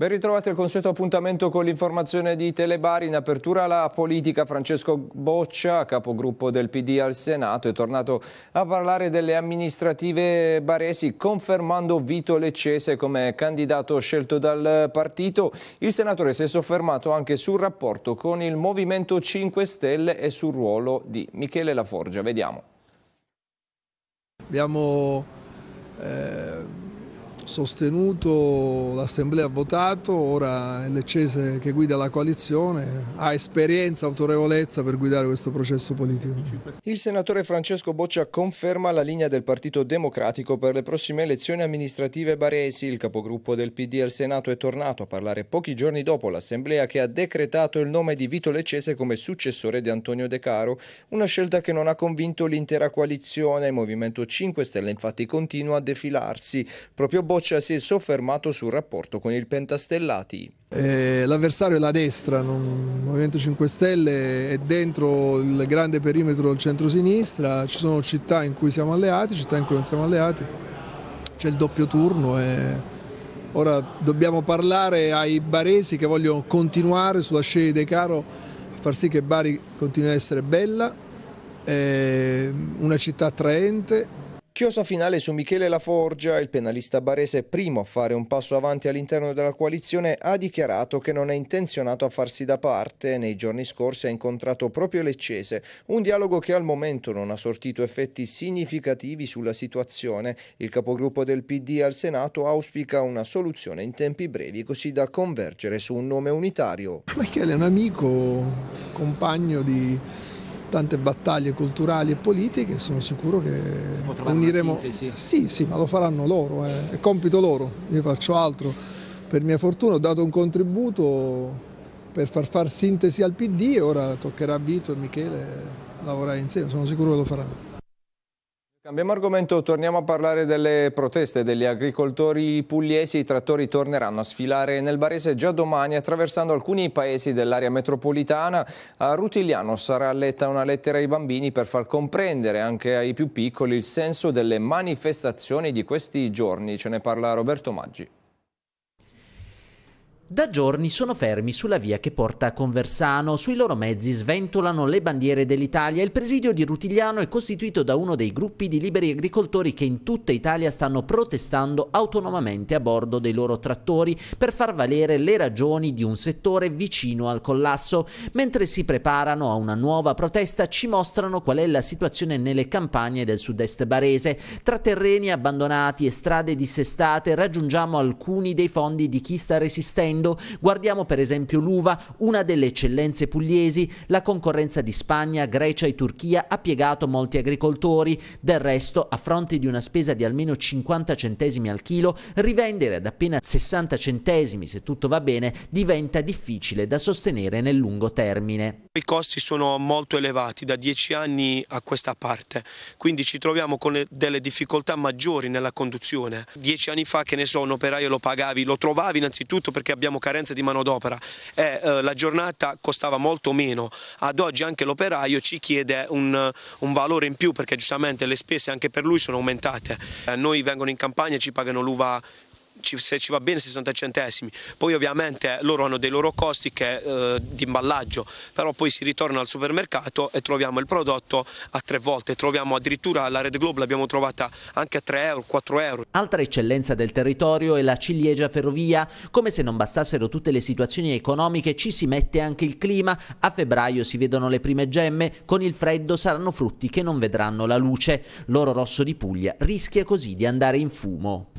Ben ritrovati al consueto appuntamento con l'informazione di Telebari. In apertura alla politica, Francesco Boccia, capogruppo del PD al Senato, è tornato a parlare delle amministrative baresi, confermando Vito Leccese come candidato scelto dal partito. Il senatore si è soffermato anche sul rapporto con il Movimento 5 Stelle e sul ruolo di Michele Laforgia. Vediamo. Abbiamo... Eh sostenuto, l'Assemblea ha votato, ora è l'Eccese che guida la coalizione, ha esperienza, autorevolezza per guidare questo processo politico. Il senatore Francesco Boccia conferma la linea del Partito Democratico per le prossime elezioni amministrative baresi. Il capogruppo del PD al Senato è tornato a parlare pochi giorni dopo l'Assemblea che ha decretato il nome di Vito Leccese come successore di Antonio De Caro, una scelta che non ha convinto l'intera coalizione. Il Movimento 5 Stelle infatti continua a defilarsi. Proprio Boccia Boccia si è soffermato sul rapporto con il Pentastellati. Eh, l'avversario è la destra, non... il Movimento 5 Stelle è dentro il grande perimetro del centro-sinistra, ci sono città in cui siamo alleati, città in cui non siamo alleati, c'è il doppio turno e... Eh. Ora dobbiamo parlare ai baresi che vogliono continuare sulla scia di Caro a far sì che Bari continui a essere bella, eh, una città attraente, Chiosa finale su Michele Laforgia, il penalista barese primo a fare un passo avanti all'interno della coalizione, ha dichiarato che non è intenzionato a farsi da parte. Nei giorni scorsi ha incontrato proprio Leccese, un dialogo che al momento non ha sortito effetti significativi sulla situazione. Il capogruppo del PD al Senato auspica una soluzione in tempi brevi così da convergere su un nome unitario. Michele è un amico, compagno di tante battaglie culturali e politiche, sono sicuro che uniremo. Sì, sì, ma lo faranno loro, eh. è compito loro, io faccio altro. Per mia fortuna ho dato un contributo per far fare sintesi al PD e ora toccherà a Vito e Michele lavorare insieme, sono sicuro che lo faranno. Cambiamo argomento, torniamo a parlare delle proteste degli agricoltori pugliesi. I trattori torneranno a sfilare nel Barese già domani attraversando alcuni paesi dell'area metropolitana. A Rutiliano sarà letta una lettera ai bambini per far comprendere anche ai più piccoli il senso delle manifestazioni di questi giorni. Ce ne parla Roberto Maggi. Da giorni sono fermi sulla via che porta a Conversano, sui loro mezzi sventolano le bandiere dell'Italia. Il presidio di Rutigliano è costituito da uno dei gruppi di liberi agricoltori che in tutta Italia stanno protestando autonomamente a bordo dei loro trattori per far valere le ragioni di un settore vicino al collasso. Mentre si preparano a una nuova protesta ci mostrano qual è la situazione nelle campagne del sud-est barese. Tra terreni abbandonati e strade dissestate raggiungiamo alcuni dei fondi di chi sta resistendo crescendo. Guardiamo per esempio l'uva, una delle eccellenze pugliesi, la concorrenza di Spagna, Grecia e Turchia ha piegato molti agricoltori. Del resto, a fronte di una spesa di almeno 50 centesimi al chilo, rivendere ad appena 60 centesimi, se tutto va bene, diventa difficile da sostenere nel lungo termine. I costi sono molto elevati da 10 anni a questa parte, quindi ci troviamo con delle difficoltà maggiori nella conduzione. Dieci anni fa, che ne so, un operaio lo pagavi, lo trovavi innanzitutto perché abbiamo abbiamo carenze di manodopera e eh, eh, la giornata costava molto meno, ad oggi anche l'operaio ci chiede un, un, valore in più perché giustamente le spese anche per lui sono aumentate. Eh, noi vengono in campagna e ci pagano l'uva se ci va bene 60 centesimi, poi ovviamente loro hanno dei loro costi eh, di imballaggio, però poi si ritorna al supermercato e troviamo il prodotto a tre volte, troviamo addirittura la Red Globe l'abbiamo trovata anche a 3 euro, 4 euro. Altra eccellenza del territorio è la ciliegia ferrovia, come se non bastassero tutte le situazioni economiche ci si mette anche il clima, a febbraio si vedono le prime gemme, con il freddo saranno frutti che non vedranno la luce, l'oro rosso di Puglia rischia così di andare in fumo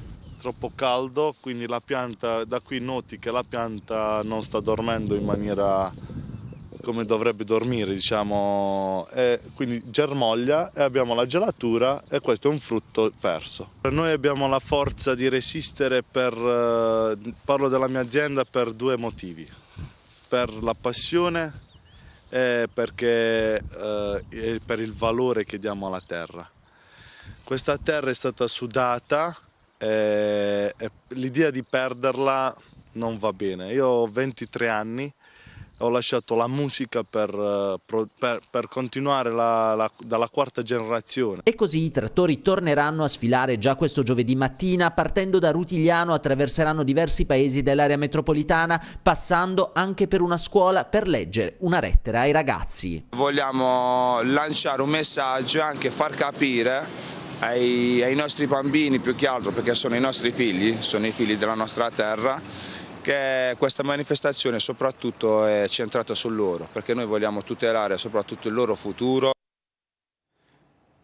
troppo caldo, quindi la pianta, da qui noti che la pianta non sta dormendo in maniera come dovrebbe dormire, diciamo, e quindi germoglia e abbiamo la gelatura e questo è un frutto perso. Noi abbiamo la forza di resistere per, eh, parlo della mia azienda, per due motivi, per la passione e perché, eh, per il valore che diamo alla terra. Questa terra è stata sudata eh, eh, l'idea di perderla non va bene. Io ho 23 anni, ho lasciato la musica per, eh, per, per continuare la, la, dalla quarta generazione. E così i trattori torneranno a sfilare già questo giovedì mattina, partendo da Rutigliano attraverseranno diversi paesi dell'area metropolitana, passando anche per una scuola per leggere una lettera ai ragazzi. Vogliamo lanciare un messaggio e anche far capire ai, ai nostri bambini più che altro perché sono i nostri figli, sono i figli della nostra terra che questa manifestazione soprattutto è centrata su loro perché noi vogliamo tutelare soprattutto il loro futuro.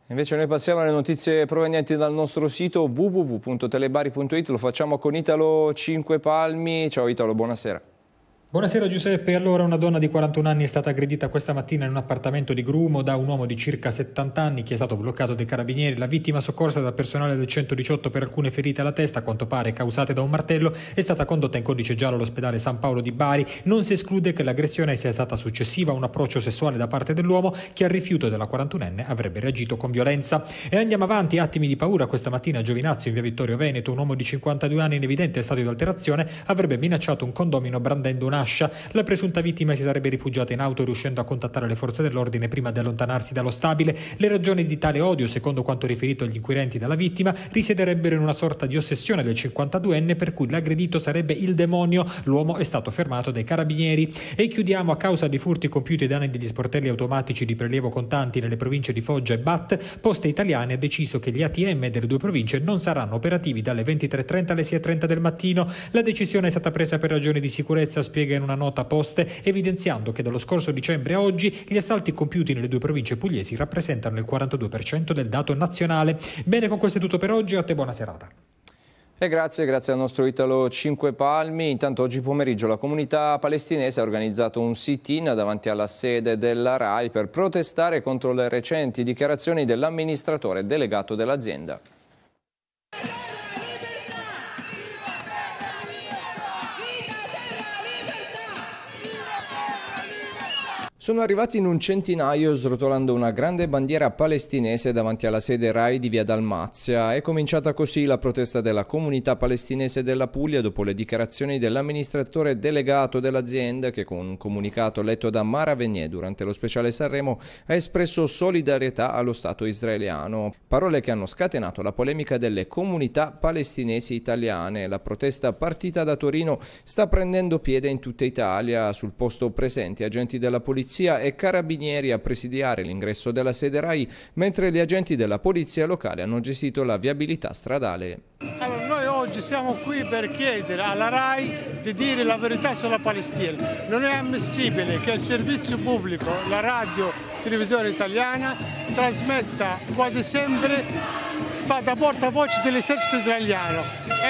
Invece noi passiamo alle notizie provenienti dal nostro sito www.telebari.it, lo facciamo con Italo 5 Palmi. Ciao Italo, buonasera. Buonasera Giuseppe, allora una donna di 41 anni è stata aggredita questa mattina in un appartamento di Grumo da un uomo di circa 70 anni che è stato bloccato dai carabinieri. La vittima soccorsa dal personale del 118 per alcune ferite alla testa, a quanto pare causate da un martello, è stata condotta in codice giallo all'ospedale San Paolo di Bari. Non si esclude che l'aggressione sia stata successiva a un approccio sessuale da parte dell'uomo che al rifiuto della 41enne avrebbe reagito con violenza. E andiamo avanti, attimi di paura questa mattina a Giovinazzo in via Vittorio Veneto, un uomo di 52 anni in evidente stato di alterazione avrebbe minacciato un condomino brandendo una Nascia. La presunta vittima si sarebbe rifugiata in auto riuscendo a contattare le forze dell'ordine prima di allontanarsi dallo stabile. Le ragioni di tale odio, secondo quanto riferito agli inquirenti dalla vittima, risiederebbero in una sorta di ossessione del 52enne per cui l'aggredito sarebbe il demonio. L'uomo è stato fermato dai carabinieri. E chiudiamo a causa di furti compiuti ai danni degli sportelli automatici di prelievo contanti nelle province di Foggia e Bat, Poste Italiane ha deciso che gli ATM delle due province non saranno operativi dalle 23.30 alle 6.30 del mattino. La decisione è stata presa per ragioni di sicurezza, spiega spiega in una nota poste, evidenziando che dallo scorso dicembre a oggi gli assalti compiuti nelle due province pugliesi rappresentano il 42% del dato nazionale. Bene, con questo è tutto per oggi, a te buona serata. E grazie, grazie al nostro Italo Cinque Palmi. Intanto oggi pomeriggio la comunità palestinese ha organizzato un sit-in davanti alla sede della RAI per protestare contro le recenti dichiarazioni dell'amministratore delegato dell'azienda. Sono arrivati in un centinaio srotolando una grande bandiera palestinese davanti alla sede RAI di Via Dalmazia. È cominciata così la protesta della comunità palestinese della Puglia dopo le dichiarazioni dell'amministratore delegato dell'azienda che con un comunicato letto da Mara Venier durante lo speciale Sanremo ha espresso solidarietà allo Stato israeliano. Parole che hanno scatenato la polemica delle comunità palestinesi italiane. La protesta partita da Torino sta prendendo piede in tutta Italia. Sul posto presenti agenti della polizia polizia e carabinieri a presidiare l'ingresso della sede RAI, mentre gli agenti della polizia locale hanno gestito la viabilità stradale. Allora, noi oggi siamo qui per chiedere alla RAI di dire la verità sulla Palestina. Non è ammissibile che il servizio pubblico, la radio televisione italiana, trasmetta quasi sempre fa da portavoce dell'esercito israeliano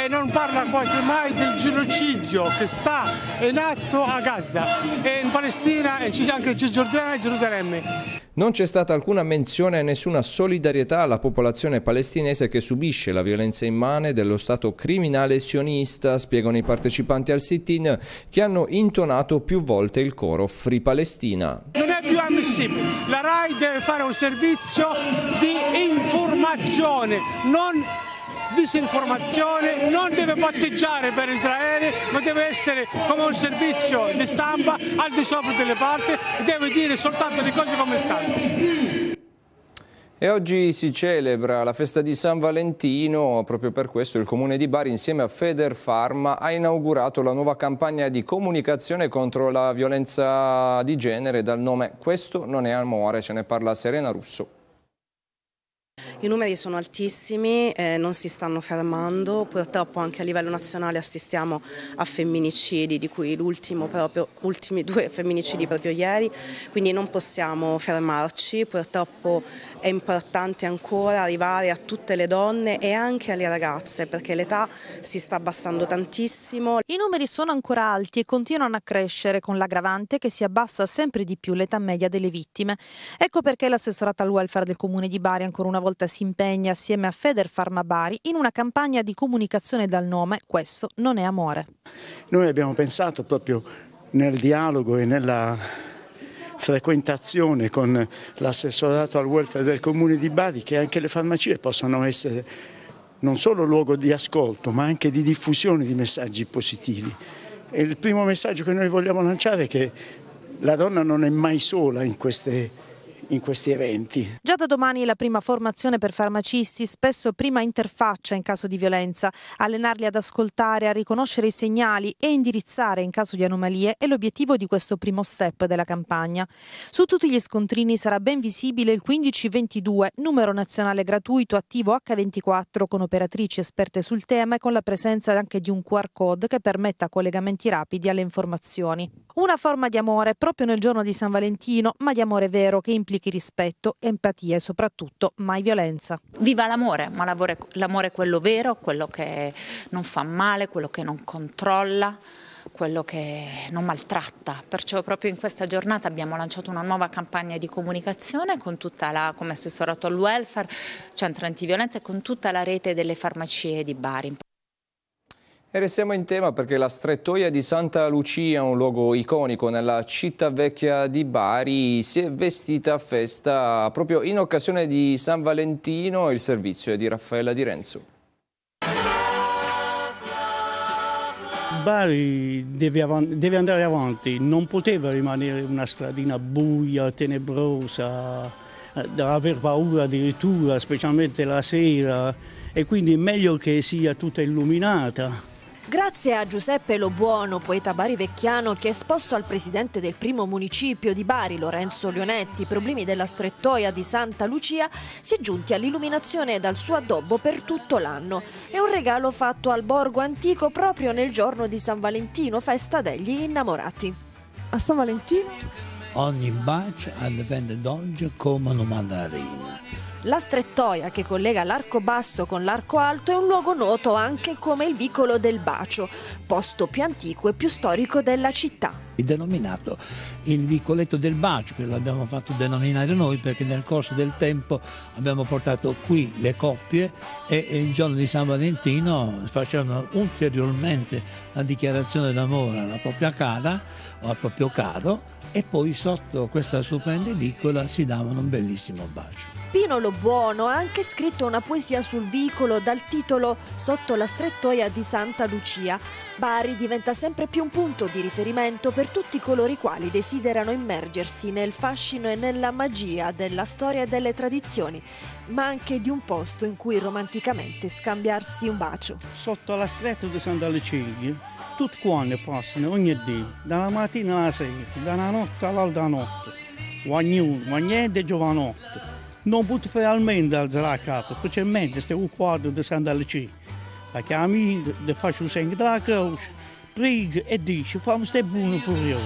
e non parla quasi mai del genocidio che sta in atto a Gaza e in Palestina e anche in Cisgiordania e Gerusalemme. Non c'è stata alcuna menzione e nessuna solidarietà alla popolazione palestinese che subisce la violenza immane dello Stato criminale sionista, spiegano i partecipanti al sit-in che hanno intonato più volte il coro Free Palestina. Non è più ammissibile, la RAI deve fare un servizio di informazione, non disinformazione, non deve patteggiare per Israele, ma deve essere come un servizio di stampa al di sopra delle parti e deve dire soltanto le cose come stanno. E oggi si celebra la festa di San Valentino, proprio per questo il Comune di Bari insieme a Feder Pharma ha inaugurato la nuova campagna di comunicazione contro la violenza di genere dal nome Questo non è amore, ce ne parla Serena Russo. I numeri sono altissimi, eh, non si stanno fermando, purtroppo anche a livello nazionale assistiamo a femminicidi, di cui l'ultimo proprio, ultimi due femminicidi proprio ieri, quindi non possiamo fermarci, purtroppo è importante ancora arrivare a tutte le donne e anche alle ragazze perché l'età si sta abbassando tantissimo. I numeri sono ancora alti e continuano a crescere con l'aggravante che si abbassa sempre di più l'età media delle vittime. Ecco perché l'assessorata al welfare del comune di Bari ancora una volta volta si impegna assieme a Feder Pharma Bari in una campagna di comunicazione dal nome Questo non è amore. Noi abbiamo pensato proprio nel dialogo e nella frequentazione con l'assessorato al welfare del comune di Bari che anche le farmacie possano essere non solo luogo di ascolto ma anche di diffusione di messaggi positivi. E il primo messaggio che noi vogliamo lanciare è che la donna non è mai sola in queste in questi eventi. Già da domani la prima formazione per farmacisti, spesso prima interfaccia in caso di violenza, allenarli ad ascoltare, a riconoscere i segnali e indirizzare in caso di anomalie è l'obiettivo di questo primo step della campagna. Su tutti gli scontrini sarà ben visibile il 1522, numero nazionale gratuito attivo H24 con operatrici esperte sul tema e con la presenza anche di un QR code che permetta collegamenti rapidi alle informazioni. Una forma di amore proprio nel giorno di San Valentino, ma di amore vero che implica implichi rispetto, empatia e soprattutto mai violenza. Viva l'amore, ma l'amore, l'amore è quello vero, quello che non fa male, quello che non controlla quello che non maltratta. Perciò proprio in questa giornata abbiamo lanciato una nuova campagna di comunicazione con tutta la, come assessorato al welfare, centro antiviolenza e con tutta la rete delle farmacie di Bari. E restiamo in tema perché la strettoia di Santa Lucia, un luogo iconico nella città vecchia di Bari, si è vestita a festa proprio in occasione di San Valentino. Il servizio è di Raffaella Di Renzo. Bari deve, deve, andare avanti, non poteva rimanere una stradina buia, tenebrosa, da aver paura addirittura, specialmente la sera, e quindi è meglio che sia tutta illuminata Grazie a Giuseppe Lobuono, poeta barivecchiano, che ha esposto al presidente del primo municipio di Bari, Lorenzo Leonetti, i problemi della strettoia di Santa Lucia, si è giunti all'illuminazione dal suo addobbo per tutto l'anno. È un regalo fatto al borgo antico proprio nel giorno di San Valentino, festa degli innamorati. A San Valentino? Ogni bacio dipende d'oggi come una mandarina la strettoia che collega l'arco basso con l'arco alto è un luogo noto anche come il vicolo del Bacio, posto più antico e più storico della città denominato il vicoletto del bacio, che l'abbiamo fatto denominare noi perché nel corso del tempo abbiamo portato qui le coppie e, e il giorno di San Valentino facevano ulteriormente la dichiarazione d'amore alla propria cara o al proprio caro e poi sotto questa stupenda edicola si davano un bellissimo bacio. Pino Lo Buono ha anche scritto una poesia sul vicolo dal titolo Sotto la strettoia di Santa Lucia. Bari diventa sempre più un punto di riferimento per tutti coloro i quali desiderano immergersi nel fascino e nella magia della storia e delle tradizioni, ma anche di un posto in cui romanticamente scambiarsi un bacio. Sotto la stretta di Santa Lucia, tutti quanti passano ogni giorno, dalla mattina alla sera, dalla notte all'altra notte, ognuno, ogni giovanotto non pot fi almen de la capă, tot ce merge, este un quadru de sandalici. Dacă am de faci un seng dracă, și prig, e dici, fam ste bună cu eu.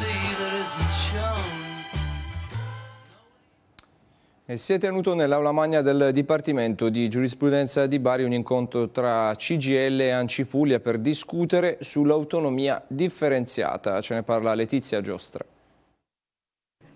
E si è tenuto nell'aula magna del Dipartimento di Giurisprudenza di Bari un incontro tra CGL e Ancipuglia per discutere sull'autonomia differenziata. Ce ne parla Letizia Giostra.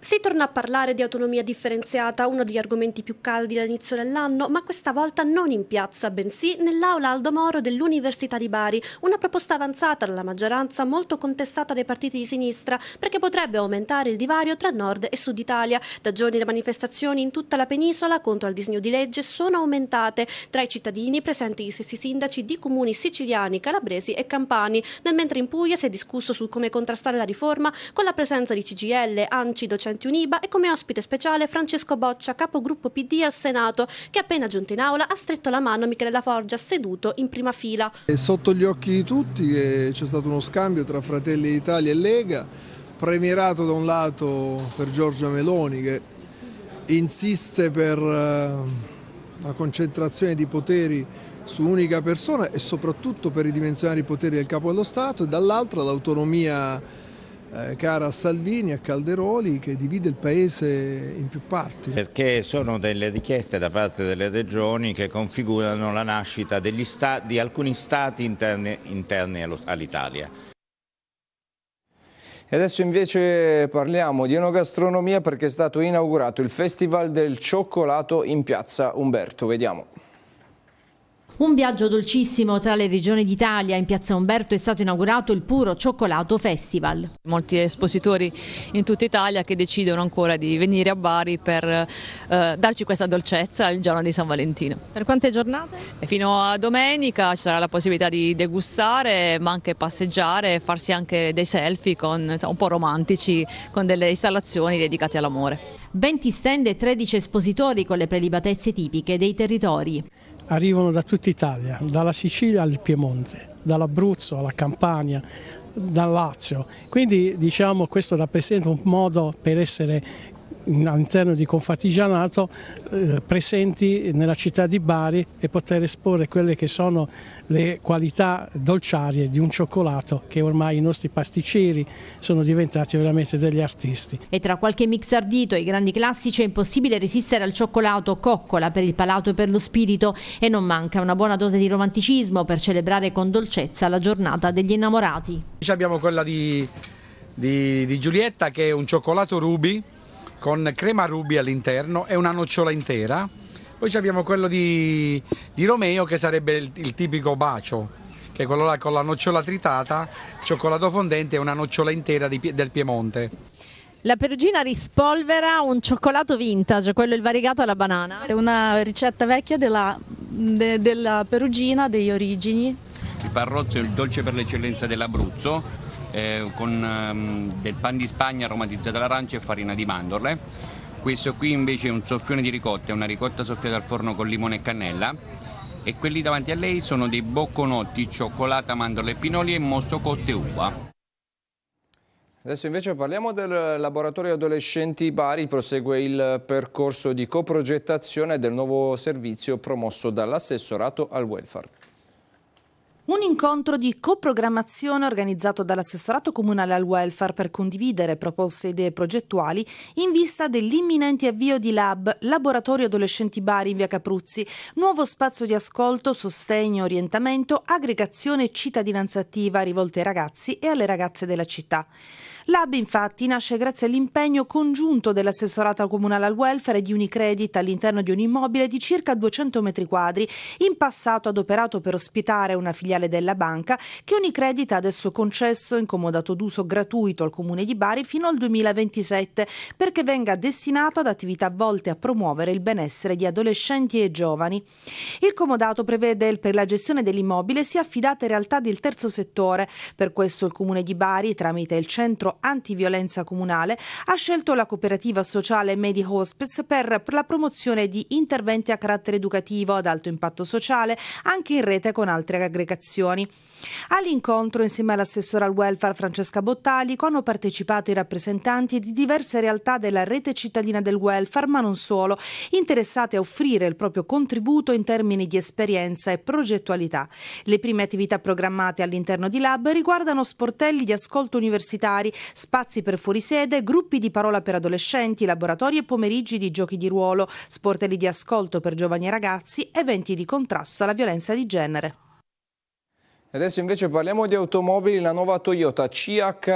Si torna a parlare di autonomia differenziata, uno degli argomenti più caldi all'inizio dell'anno, ma questa volta non in piazza, bensì nell'aula Aldo Moro dell'Università di Bari, una proposta avanzata dalla maggioranza molto contestata dai partiti di sinistra, perché potrebbe aumentare il divario tra Nord e Sud Italia. Da giorni le manifestazioni in tutta la penisola contro il disegno di legge sono aumentate, tra i cittadini presenti gli stessi sindaci di comuni siciliani, calabresi e campani, nel mentre in Puglia si è discusso su come contrastare la riforma con la presenza di CGL, ANCI, docenti dirigenti Uniba e come ospite speciale Francesco Boccia, capogruppo PD al Senato, che appena giunto in aula ha stretto la mano a Michela Forgia, seduto in prima fila. È sotto gli occhi di tutti che eh, c'è stato uno scambio tra Fratelli d'Italia e Lega, premierato da un lato per Giorgia Meloni che insiste per eh, la concentrazione di poteri su un'unica persona e soprattutto per ridimensionare i poteri del capo dello Stato e dall'altra l'autonomia eh, cara a Salvini e a Calderoli che divide il Paese in più parti. Perché sono delle richieste da parte delle regioni che configurano la nascita sta di alcuni stati interni, interni all'Italia. E adesso invece parliamo di enogastronomia perché è stato inaugurato il Festival del Cioccolato in piazza Umberto. Vediamo. Un viaggio dolcissimo tra le regioni d'Italia. In Piazza Umberto è stato inaugurato il Puro Cioccolato Festival. Molti espositori in tutta Italia che decidono ancora di venire a Bari per eh, darci questa dolcezza il giorno di San Valentino. Per quante giornate? E fino a domenica ci sarà la possibilità di degustare ma anche passeggiare e farsi anche dei selfie con, un po' romantici con delle installazioni dedicate all'amore. 20 stand e 13 espositori con le prelibatezze tipiche dei territori arrivano da tutta Italia, dalla Sicilia al Piemonte, dall'Abruzzo alla Campania, dal Lazio. Quindi diciamo questo rappresenta un modo per essere all'interno di Confartigianato eh, presenti nella città di Bari e poter esporre quelle che sono le qualità dolciarie di un cioccolato che ormai i nostri pasticceri sono diventati veramente degli artisti. E tra qualche mix ardito e i grandi classici è impossibile resistere al cioccolato coccola per il palato e per lo spirito e non manca una buona dose di romanticismo per celebrare con dolcezza la giornata degli innamorati. Abbiamo quella di, di, di Giulietta che è un cioccolato ruby con crema rubi all'interno e una nocciola intera. Poi abbiamo quello di, di Romeo che sarebbe il, il tipico bacio che è quello là con la nocciola tritata, cioccolato fondente e una nocciola intera di, del Piemonte. La Perugina rispolvera un cioccolato vintage, quello il variegato alla banana. È una ricetta vecchia della, de, della Perugina, degli origini. Il parrozzo è il dolce per l'eccellenza dell'Abruzzo, eh, con ehm, del pan di spagna aromatizzato all'arancia e farina di mandorle. Questo qui invece è un soffione di ricotta, è una ricotta soffiata al forno con limone e cannella. E quelli davanti a lei sono dei bocconotti, cioccolata, mandorle e pinoli e mosso cotte uva. Adesso invece parliamo del laboratorio adolescenti Bari, prosegue il percorso di coprogettazione del nuovo servizio promosso dall'assessorato al welfare. Un incontro di coprogrammazione organizzato dall'assessorato comunale al welfare per condividere proposte e idee progettuali in vista dell'imminente avvio di Lab, Laboratorio Adolescenti Bari in via Capruzzi, nuovo spazio di ascolto, sostegno, orientamento, aggregazione e cittadinanza attiva rivolto ai ragazzi e alle ragazze della città. L'hub infatti nasce grazie all'impegno congiunto dell'assessorata comunale al welfare e di Unicredit all'interno di un immobile di circa 200 metri quadri, in passato adoperato per ospitare una filiale della banca che Unicredit ha adesso concesso in comodato d'uso gratuito al comune di Bari fino al 2027 perché venga destinato ad attività volte a promuovere il benessere di adolescenti e giovani. Il comodato prevede per la gestione dell'immobile sia affidata in realtà del terzo settore, per questo il comune di Bari tramite il centro antiviolenza comunale, ha scelto la cooperativa sociale Medi Hospice per la promozione di interventi a carattere educativo ad alto impatto sociale, anche in rete con altre aggregazioni. All'incontro, insieme all'assessore al welfare Francesca Bottalico, hanno partecipato i rappresentanti di diverse realtà della rete cittadina del welfare, ma non solo, interessate a offrire il proprio contributo in termini di esperienza e progettualità. Le prime attività programmate all'interno di Lab riguardano sportelli di ascolto universitari spazi per fuorisede, gruppi di parola per adolescenti, laboratori e pomeriggi di giochi di ruolo, sportelli di ascolto per giovani e ragazzi, eventi di contrasto alla violenza di genere. Adesso invece parliamo di automobili, la nuova Toyota CHR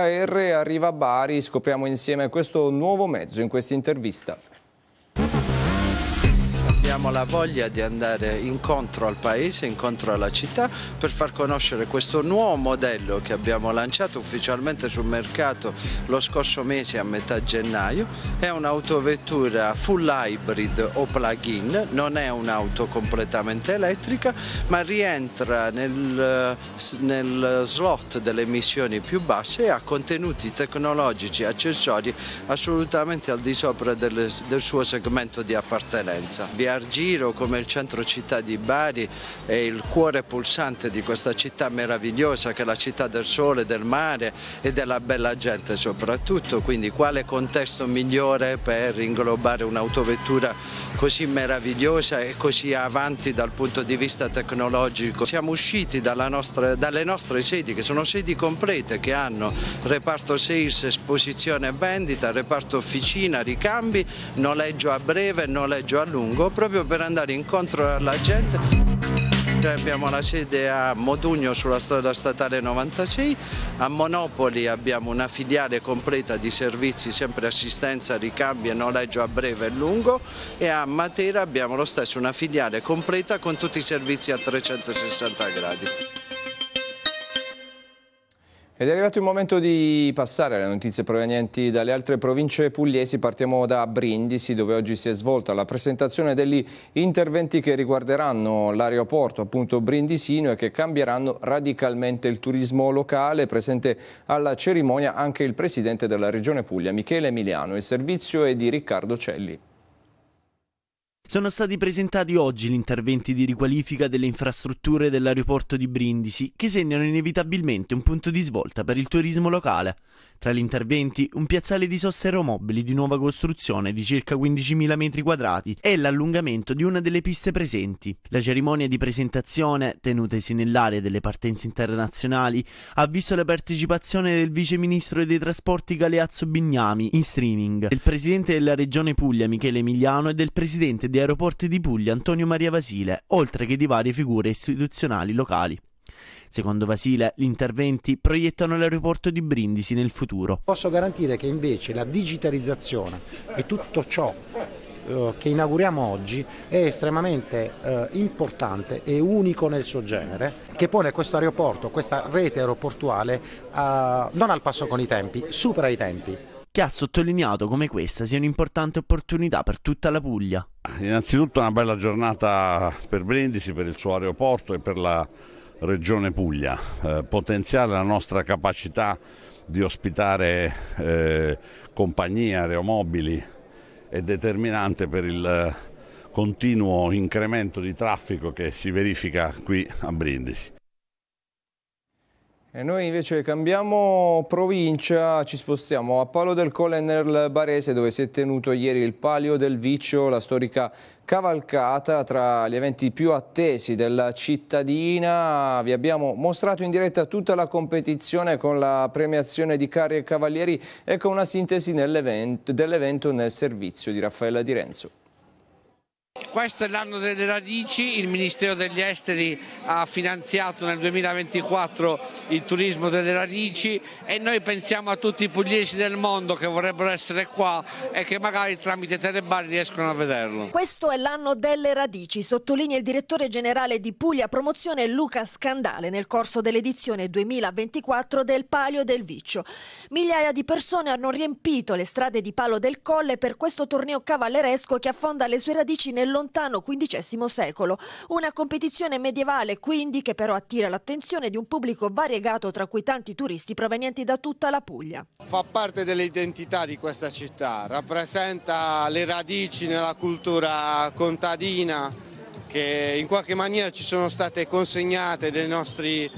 arriva a Bari, scopriamo insieme questo nuovo mezzo in questa intervista abbiamo la voglia di andare incontro al paese, incontro alla città per far conoscere questo nuovo modello che abbiamo lanciato ufficialmente sul mercato lo scorso mese a metà gennaio. È un'autovettura full hybrid o plug-in, non è un'auto completamente elettrica ma rientra nel, nel slot delle emissioni più basse e ha contenuti tecnologici, e accessori assolutamente al di sopra del, del suo segmento di appartenenza. Vi Argiro come il centro città di Bari è il cuore pulsante di questa città meravigliosa che è la città del sole, del mare e della bella gente soprattutto, quindi quale contesto migliore per inglobare un'autovettura così meravigliosa e così avanti dal punto di vista tecnologico. Siamo usciti nostra, dalle nostre sedi che sono sedi complete che hanno reparto sales, esposizione e vendita, reparto officina, ricambi, noleggio a breve, noleggio a lungo, proprio per andare incontro alla gente. Abbiamo la sede a Modugno sulla strada statale 96, a Monopoli abbiamo una filiale completa di servizi, sempre assistenza, ricambi e noleggio a breve e lungo e a Matera abbiamo lo stesso una filiale completa con tutti i servizi a 360 gradi. Ed è arrivato il momento di passare alle notizie provenienti dalle altre province pugliesi. Partiamo da Brindisi, dove oggi si è svolta la presentazione degli interventi che riguarderanno l'aeroporto appunto brindisino e che cambieranno radicalmente il turismo locale. Presente alla cerimonia anche il presidente della Regione Puglia, Michele Emiliano. Il servizio è di Riccardo Celli. Sono stati presentati oggi gli interventi di riqualifica delle infrastrutture dell'aeroporto di Brindisi, che segnano inevitabilmente un punto di svolta per il turismo locale. Tra gli interventi, un piazzale di sossero aeromobili di nuova costruzione di circa 15.000 m2 e l'allungamento di una delle piste presenti. La cerimonia di presentazione, tenutesi nell'area delle partenze internazionali, ha visto la partecipazione del vice ministro dei trasporti Galeazzo Bignami in streaming, del presidente della regione Puglia Michele Emiliano e del presidente di Aeroporti di Puglia Antonio Maria Vasile, oltre che di varie figure istituzionali locali. Secondo Vasile, gli interventi proiettano l'aeroporto di Brindisi nel futuro. Posso garantire che invece la digitalizzazione e tutto ciò eh, che inauguriamo oggi è estremamente eh, importante e unico nel suo genere, che pone questo aeroporto, questa rete aeroportuale, eh, non al passo con i tempi, supera i tempi. Chi ha sottolineato come questa sia un'importante opportunità per tutta la Puglia. Innanzitutto una bella giornata per Brindisi, per il suo aeroporto e per la Regione Puglia, eh, potenziare la nostra capacità di ospitare eh, compagnie aeromobili è determinante per il eh, continuo incremento di traffico che si verifica qui a Brindisi. E noi invece cambiamo provincia, ci spostiamo a Palo del Colle nel Barese dove si è tenuto ieri il Palio del Viccio, la storica cavalcata tra gli eventi più attesi della cittadina. Vi abbiamo mostrato in diretta tutta la competizione con la premiazione di carri e cavalieri e con una sintesi dell'evento nel servizio di Raffaella Di Renzo. Questo è l'anno delle radici, il Ministero degli Esteri ha finanziato nel 2024 il turismo delle radici e noi pensiamo a tutti i pugliesi del mondo che vorrebbero essere qua e che magari tramite Telebari riescono a vederlo. Questo è l'anno delle radici, sottolinea il direttore generale di Puglia Promozione Luca Scandale nel corso dell'edizione 2024 del Palio del Viccio. Migliaia di persone hanno riempito le strade di Palo del Colle per questo torneo cavalleresco che affonda le sue radici nel del lontano XV secolo. Una competizione medievale quindi che però attira l'attenzione di un pubblico variegato tra cui tanti turisti provenienti da tutta la Puglia. Fa parte dell'identità di questa città, rappresenta le radici nella cultura contadina che in qualche maniera ci sono state consegnate dai nostri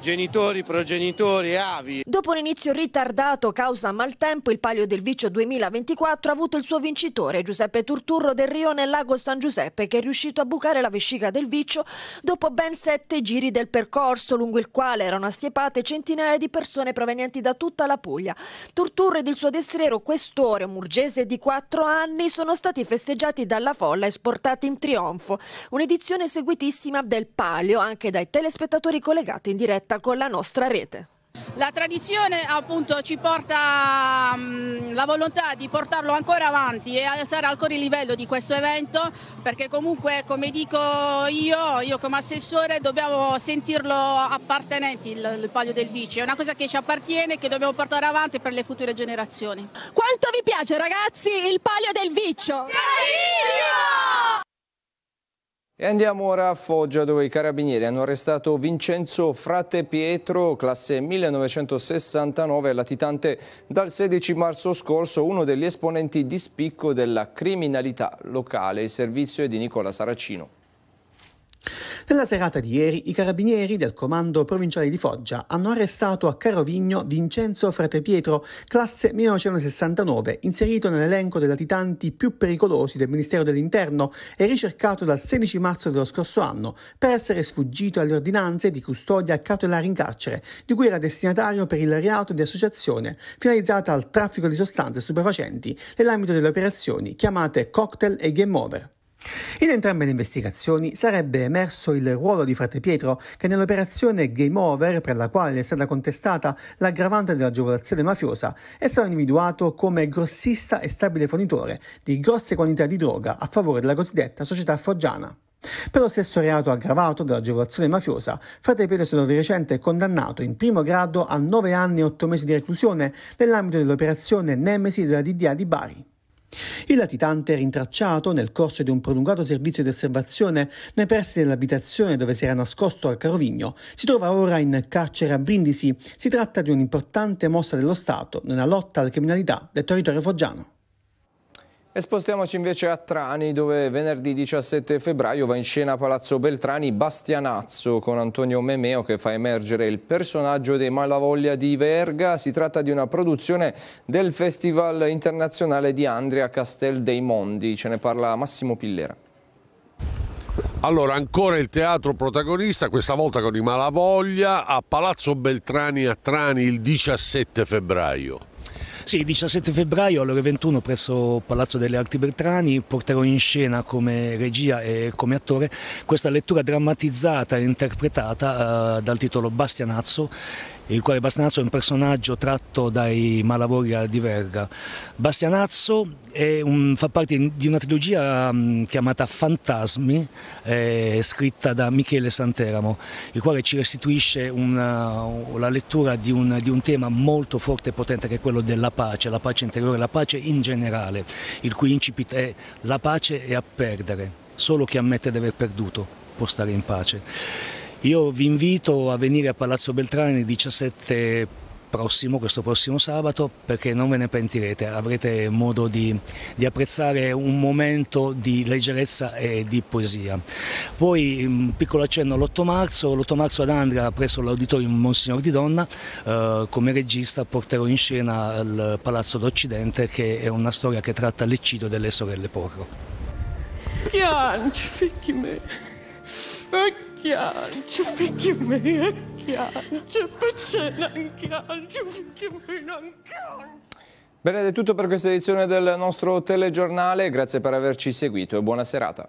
genitori, progenitori, avi. Dopo un inizio ritardato causa maltempo, il palio del Viccio 2024 ha avuto il suo vincitore, Giuseppe Turturro del Rione lago San Giuseppe, che è riuscito a bucare la vescica del Viccio dopo ben sette giri del percorso, lungo il quale erano assiepate centinaia di persone provenienti da tutta la Puglia. Turturro ed il suo destriero, questore murgese di quattro anni, sono stati festeggiati dalla folla e sportati in trionfo. Un'edizione seguitissima del palio anche dai telespettatori collegati in diretta diretta con la nostra rete. La tradizione appunto ci porta mh, mm, la volontà di portarlo ancora avanti e alzare ancora il livello di questo evento perché comunque come dico io, io come assessore dobbiamo sentirlo appartenente il, il palio del vice, è una cosa che ci appartiene e che dobbiamo portare avanti per le future generazioni. Quanto vi piace ragazzi il palio del viccio? Carissimo! E andiamo ora a Foggia dove i carabinieri hanno arrestato Vincenzo Frate Pietro, classe 1969, latitante dal 16 marzo scorso, uno degli esponenti di spicco della criminalità locale. Il servizio è di Nicola Saracino. Nella serata di ieri i carabinieri del comando provinciale di Foggia hanno arrestato a Carovigno Vincenzo Frate Pietro, classe 1969, inserito nell'elenco dei latitanti più pericolosi del Ministero dell'Interno e ricercato dal 16 marzo dello scorso anno per essere sfuggito alle ordinanze di custodia cautelare in carcere, di cui era destinatario per il reato di associazione finalizzata al traffico di sostanze stupefacenti nell'ambito delle operazioni chiamate cocktail e game over. In entrambe le investigazioni sarebbe emerso il ruolo di Frate Pietro che nell'operazione Game Over, per la quale è stata contestata l'aggravante dell'agevolazione mafiosa, è stato individuato come grossista e stabile fornitore di grosse quantità di droga a favore della cosiddetta società foggiana. Per lo stesso reato aggravato dell'agevolazione mafiosa, Frate Pietro è stato di recente condannato in primo grado a 9 anni e 8 mesi di reclusione nell'ambito dell'operazione Nemesi della DDA di Bari. Il latitante, rintracciato nel corso di un prolungato servizio di osservazione nei pressi dell'abitazione dove si era nascosto al Carovigno, si trova ora in carcere a Brindisi. Si tratta di un'importante mossa dello Stato nella lotta alla criminalità del territorio foggiano. E spostiamoci invece a Trani, dove venerdì 17 febbraio va in scena Palazzo Beltrani Bastianazzo con Antonio Memeo che fa emergere il personaggio dei Malavoglia di Verga. Si tratta di una produzione del Festival Internazionale di Andria Castel dei Mondi. Ce ne parla Massimo Pillera. Allora, ancora il teatro protagonista, questa volta con i Malavoglia, a Palazzo Beltrani a Trani il 17 febbraio. Sì, il 17 febbraio alle ore 21 presso Palazzo delle Arti Bertrani porterò in scena come regia e come attore questa lettura drammatizzata e interpretata eh, dal titolo Bastianazzo il quale Bastianazzo è un personaggio tratto dai Malavoglia di Verga. Bastianazzo un, fa parte di una trilogia mm, chiamata Fantasmi, eh, scritta da Michele Santeramo, il quale ci restituisce una, uh, la lettura di un, di un, tema molto forte e potente che è quello della pace, la pace interiore, la pace in generale, il cui incipit è la pace è a perdere, solo chi ammette di aver perduto può stare in pace. Io vi invito a venire a Palazzo Beltrani il 17 prossimo, questo prossimo sabato, perché non ve ne pentirete, avrete modo di, di, apprezzare un momento di leggerezza e di poesia. Poi un piccolo accenno all'8 marzo, l'8 marzo ad Andra presso l'auditorium Monsignor di Donna, eh, come regista porterò in scena il Palazzo d'Occidente che è una storia che tratta l'eccidio delle sorelle Porro. Piangi, figli me. Perché? chiancia, perché me a chiancia, perché non chiancia, perché Bene, è tutto per questa edizione del nostro telegiornale, grazie per averci seguito e buona serata.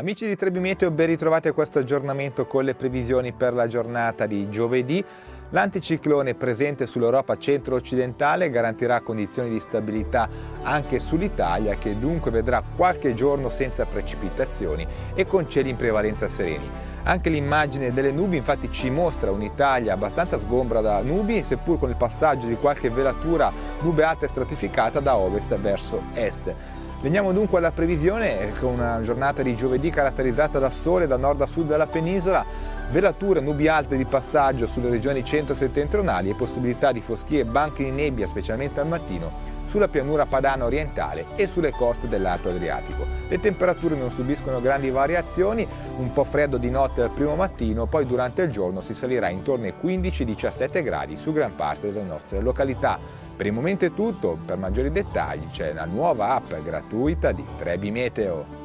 Amici di Trebimeteo, ben ritrovati a questo aggiornamento con le previsioni per la giornata di giovedì. L'anticiclone presente sull'Europa centro-occidentale garantirà condizioni di stabilità anche sull'Italia che dunque vedrà qualche giorno senza precipitazioni e con cieli in prevalenza sereni. Anche l'immagine delle nubi infatti ci mostra un'Italia abbastanza sgombra da nubi, seppur con il passaggio di qualche velatura nube alta e stratificata da ovest verso est. Veniamo dunque alla previsione con ecco, una giornata di giovedì caratterizzata da sole da nord a sud della penisola, velature, nubi alte di passaggio sulle regioni centro-settentrionali e possibilità di foschie e banche di nebbia, specialmente al mattino sulla pianura padana orientale e sulle coste dell'Alto Adriatico. Le temperature non subiscono grandi variazioni, un po' freddo di notte al primo mattino, poi durante il giorno si salirà intorno ai 15-17 gradi su gran parte delle nostre località. Per il momento è tutto, per maggiori dettagli c'è la nuova app gratuita di Trebi Meteo.